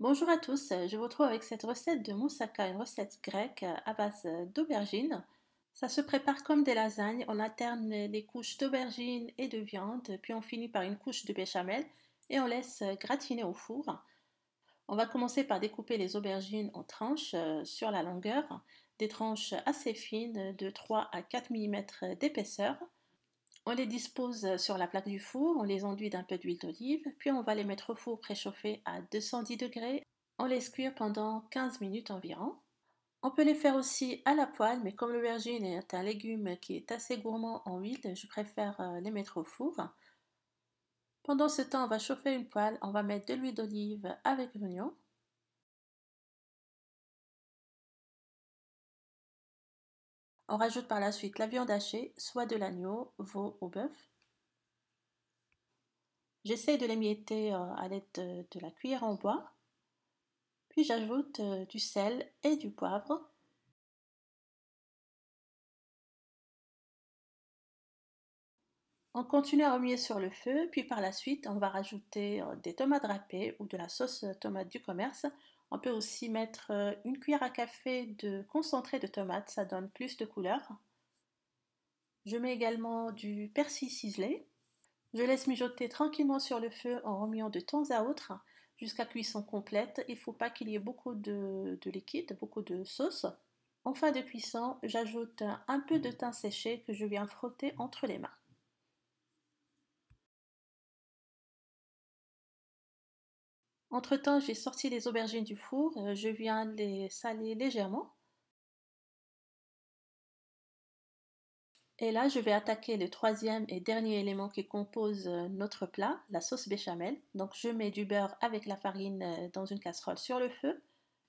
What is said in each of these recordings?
Bonjour à tous, euh, je vous retrouve avec cette recette de moussaka, une recette grecque euh, à base euh, d'aubergines. Ça se prépare comme des lasagnes, on alterne les couches d'aubergines et de viande, puis on finit par une couche de béchamel et on laisse gratiner au four. On va commencer par découper les aubergines en tranches sur la longueur, des tranches assez fines de 3 à 4 mm d'épaisseur. On les dispose euh, sur la plaque du four, on les enduit d'un peu d'huile d'olive, puis on va les mettre au four préchauffé à 210 degrés. On les cuire pendant 15 minutes environ. On peut les faire aussi à la poêle, mais comme l'aubergine est un légume qui est assez gourmand en huile, je préfère euh, les mettre au four. Pendant ce temps, on va chauffer une poêle, on va mettre de l'huile d'olive avec l'oignon. On rajoute par la suite la viande hachée, soit de l'agneau, veau ou bœuf. J'essaie de l'émietter euh, à l'aide de, la cuillère en bois. Puis j'ajoute euh, du sel et du poivre. On continue à remuer sur le feu, puis par la suite, on va rajouter euh, des tomates râpées ou de la sauce tomate du commerce on peut aussi mettre euh, une cuillère à café de concentré de tomate, ça donne plus de couleur. Je mets également du persil ciselé. Je laisse mijoter tranquillement sur le feu en remuant de temps à autre jusqu'à cuisson complète. Il ne faut pas qu'il y ait beaucoup de, de, liquide, beaucoup de sauce. En fin de cuisson, j'ajoute un peu de thym séché que je viens frotter entre les mains. Entre-temps, j'ai sorti les aubergines du four. Euh, je viens les saler légèrement. Et là, je vais attaquer le troisième et dernier élément qui compose euh, notre plat, la sauce béchamel. Donc, je mets du beurre avec la farine euh, dans une casserole sur le feu.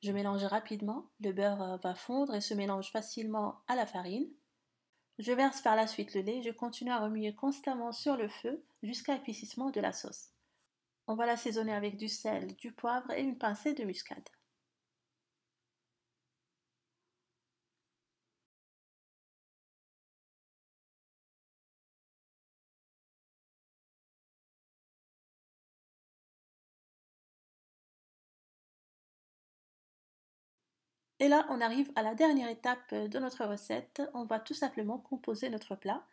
Je mélange rapidement. Le beurre va fondre et se mélange facilement à la farine. Je verse par la suite le lait. Je continue à remuer constamment sur le feu jusqu'à épaississement de la sauce. On va l'assaisonner avec du sel, du poivre et une pincée de muscade. Et là, on arrive à la dernière étape de notre recette. On va tout simplement composer notre plat.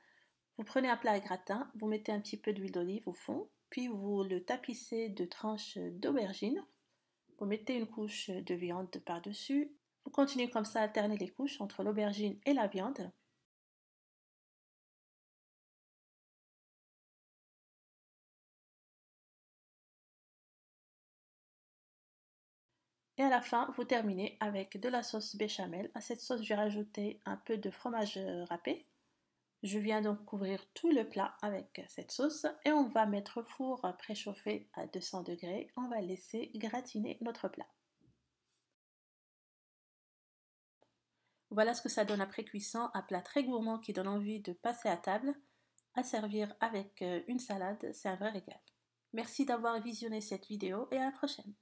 Vous prenez un plat à gratin, vous mettez un petit peu d'huile d'olive au fond, puis vous le tapissez de tranches d'aubergine. Vous mettez une couche de viande par-dessus. Vous continuez comme ça à alterner les couches entre l'aubergine et la viande. Et à la fin, vous terminez avec de la sauce béchamel. À cette sauce, j'ai rajouté un peu de fromage euh, râpé. Je viens donc couvrir tout le plat avec cette sauce et on va mettre four préchauffé à 200 degrés. On va laisser gratiner notre plat. Voilà ce que ça donne après cuisson, un plat très gourmand qui donne envie de passer à table, à servir avec euh, une salade, c'est un vrai régal. Merci d'avoir visionné cette vidéo et à la prochaine.